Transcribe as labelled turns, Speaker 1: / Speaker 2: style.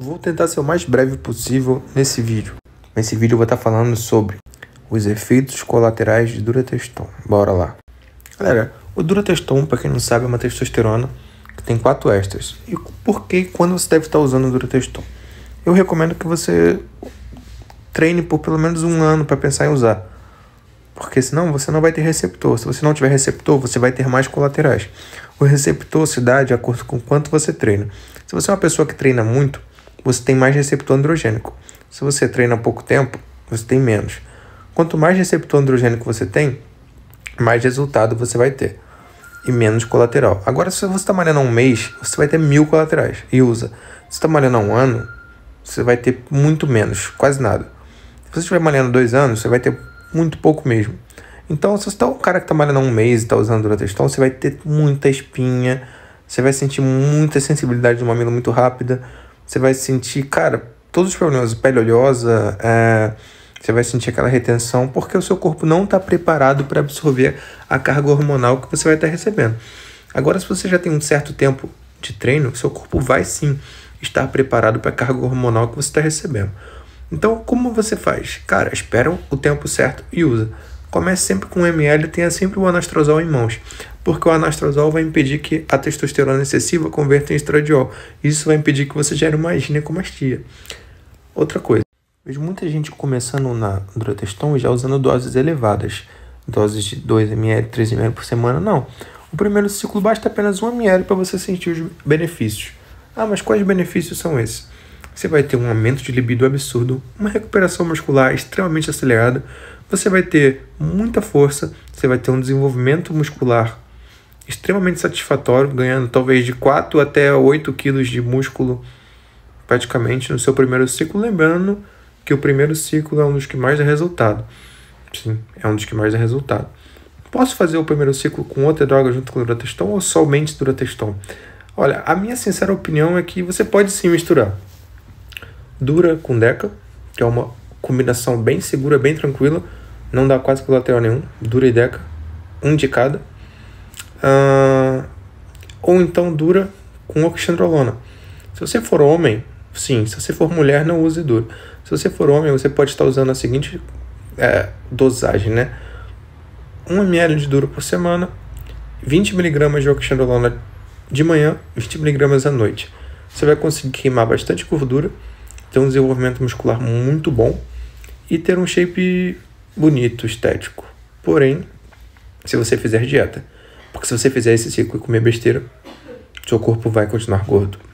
Speaker 1: Vou tentar ser o mais breve possível nesse vídeo. Nesse vídeo eu vou estar falando sobre os efeitos colaterais de Durateston. Bora lá. Galera, o Durateston, para quem não sabe, é uma testosterona que tem quatro estas. E por que quando você deve estar usando o Durateston? Eu recomendo que você treine por pelo menos um ano para pensar em usar. Porque senão você não vai ter receptor. Se você não tiver receptor, você vai ter mais colaterais. O receptor se dá de acordo com quanto você treina. Se você é uma pessoa que treina muito, você tem mais receptor androgênico. Se você treina pouco tempo, você tem menos. Quanto mais receptor androgênico você tem, mais resultado você vai ter e menos colateral. Agora, se você está malhando há um mês, você vai ter mil colaterais e usa. Se está malhando há um ano, você vai ter muito menos, quase nada. Se você estiver malhando dois anos, você vai ter muito pouco mesmo. Então, se você está um cara que está malhando há um mês e está usando durateston, você vai ter muita espinha, você vai sentir muita sensibilidade do mamilo muito rápida, você vai sentir, cara, todos os problemas, pele oleosa, é, você vai sentir aquela retenção, porque o seu corpo não está preparado para absorver a carga hormonal que você vai estar tá recebendo. Agora, se você já tem um certo tempo de treino, seu corpo vai sim estar preparado para a carga hormonal que você está recebendo. Então, como você faz? Cara, espera o tempo certo e usa. Comece sempre com um ml e tenha sempre o anastrozol em mãos, porque o anastrozol vai impedir que a testosterona excessiva converta em estradiol. Isso vai impedir que você gere uma ginecomastia. Outra coisa, vejo muita gente começando na Droteston já usando doses elevadas, doses de 2 ml, 3 ml por semana, não. O primeiro ciclo basta apenas 1 ml para você sentir os benefícios. Ah, mas quais benefícios são esses? você vai ter um aumento de libido absurdo, uma recuperação muscular extremamente acelerada, você vai ter muita força, você vai ter um desenvolvimento muscular extremamente satisfatório, ganhando talvez de 4 até 8 quilos de músculo praticamente no seu primeiro ciclo, lembrando que o primeiro ciclo é um dos que mais dá resultado. Sim, é um dos que mais dá resultado. Posso fazer o primeiro ciclo com outra droga junto com Durateston ou somente Durateston? Olha, a minha sincera opinião é que você pode sim misturar dura com Deca, que é uma combinação bem segura, bem tranquila. Não dá quase colateral nenhum. Dura e Deca. Um de cada. Uh, ou então dura com oxandrolona. Se você for homem, sim. Se você for mulher, não use dura. Se você for homem, você pode estar usando a seguinte é, dosagem, né? 1 ml de duro por semana, 20 mg de oxandrolona de manhã, 20 mg à noite. Você vai conseguir queimar bastante gordura ter um desenvolvimento muscular muito bom e ter um shape bonito, estético. Porém, se você fizer dieta, porque se você fizer esse ciclo e comer besteira, seu corpo vai continuar gordo.